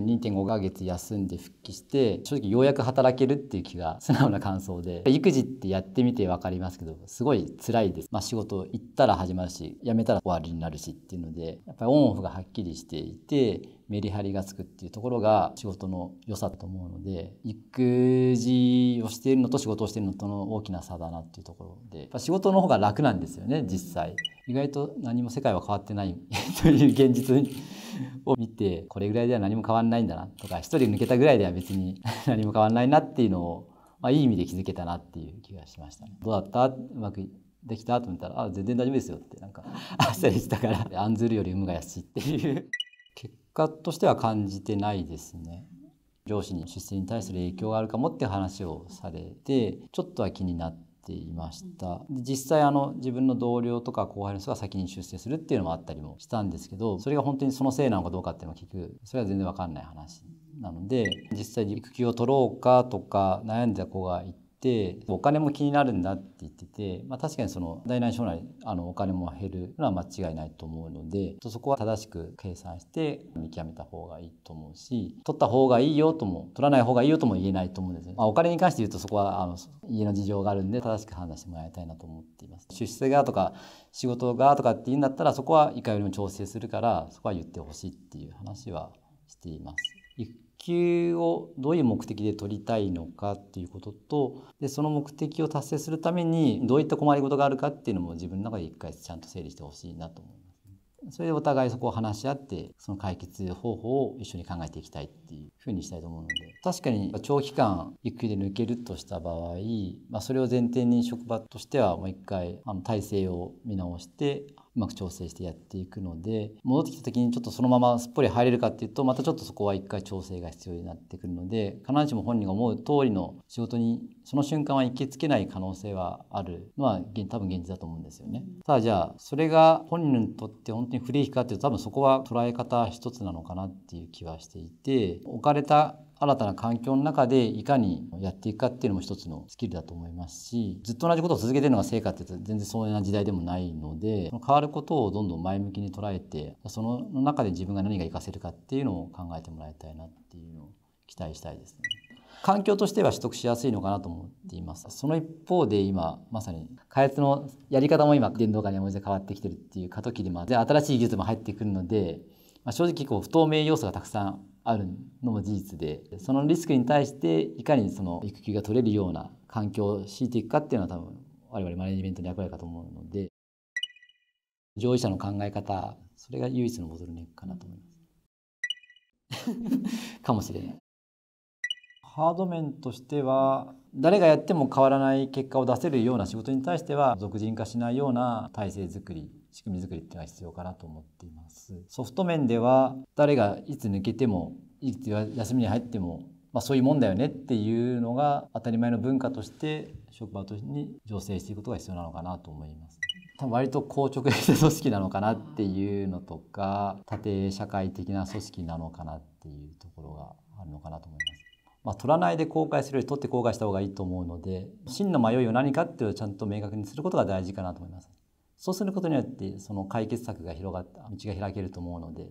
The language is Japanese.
2.5ヶ月休んで復帰して正直ようやく働けるっていう気が 素直な感想で育児ってやってみて分かりますけどすごい辛いです、まあ、仕事行ったら始まるし辞めたら終わりになるしっていうのでやっぱりオンオフがはっきりしていてメリハリがつくっていうところが仕事の良さと思うので育児をしているのと仕事をしているのとの大きな差だなっていうところでやっぱ仕事の方が楽なんですよね実際意外と何も世界は変わってないという現実に を見てこれぐらいでは何も変わんないんだなとか1人抜けたぐらいでは別に 何も変わんないなっていうのを、まあ、いい意味で気づけたなっていう気がしました、ね、どうだったうまくできたと思ったら「あ全然大丈夫ですよ」ってなんか 焦りしたから案ずるより有無が安いっていう結果としては感じてないですね。上司に出世に対する影響があるかもって話をされてちょっとは気になって。ていました、うん、実際あの自分の同僚とか後輩の人が先に出世するっていうのもあったりもしたんですけどそれが本当にそのせいなのかどうかっていうのを聞くそれは全然分かんない話なので実際に育休を取ろうかとか悩んでた子がいて。てお金も気になるんだって言ってて、まあ、確かにその大来将来あのお金も減るのは間違いないと思うのでそこは正しく計算して見極めた方がいいと思うし取った方がいいよとも取らない方がいいよとも言えないと思うんですね、まあ、お金に関して言うとそこはあの家の事情があるんで正しく判断してもらいたいなと思っています出世がとか仕事がとかって言うんだったらそこはいかよりも調整するからそこは言ってほしいっていう話はしています。球をどういう目的で取りたいのかっていうこととでその目的を達成するためにどういった困りごとがあるかっていうのも自分の中で一回ちゃんと整理してほしいなと思います、それでお互いそこを話し合ってその解決方法を一緒に考えていきたいっていうふうにしたいと思うので確かに長期間育休で抜けるとした場合、まあ、それを前提に職場としてはもう一回あの体制を見直してうまく調整してやっていくので戻ってきた時にちょっとそのまますっぽり入れるかっていうとまたちょっとそこは一回調整が必要になってくるので必ずしも本人が思う通りの仕事にその瞬間は行きつけない可能性はあるのは多分現実だと思うんですよね。ただじゃあそれが本人にとって本当に不利益かっていうと多分そこは捉え方一つなのかなっていう気はしていて置かれた新たな環境の中でいかにやっていくかっていうのも一つのスキルだと思いますしずっと同じことを続けてるのが成果って全然そういう時代でもないので変わることをどんどん前向きに捉えてその中で自分が何が活かせるかっていうのを考えてもらいたいなっていうのを期待したいですね。環境としては取得しやすいのかなと思っています。その一方で今まさに開発のやり方も今電動化に応じて変わってきてるっていう過渡期でまで新しい技術も入ってくるのでまあ、正直こう不透明要素がたくさんあるのも事実でそのリスクに対していかにその育休が取れるような環境を強いていくかっていうのは多分我々マネジメントに役割かと思うので上位者の考え方それが唯一のボトルネックかなと思います かもしれないハード面としては誰がやっても変わらない結果を出せるような仕事に対しては俗人化しないような体制づくり仕組み作りっていうのは必要かなと思っています。ソフト面では誰がいつ抜けてもいつ休みに入ってもまあ、そういうもんだよねっていうのが当たり前の文化として職場とに醸成していくことが必要なのかなと思います。多分割と硬直した組織なのかなっていうのとか縦社会的な組織なのかなっていうところがあるのかなと思います。まあ、取らないで後悔するより取って後悔した方がいいと思うので真の迷いは何かっていうのをちゃんと明確にすることが大事かなと思います。そうすることによってその解決策が広がった道が開けると思うので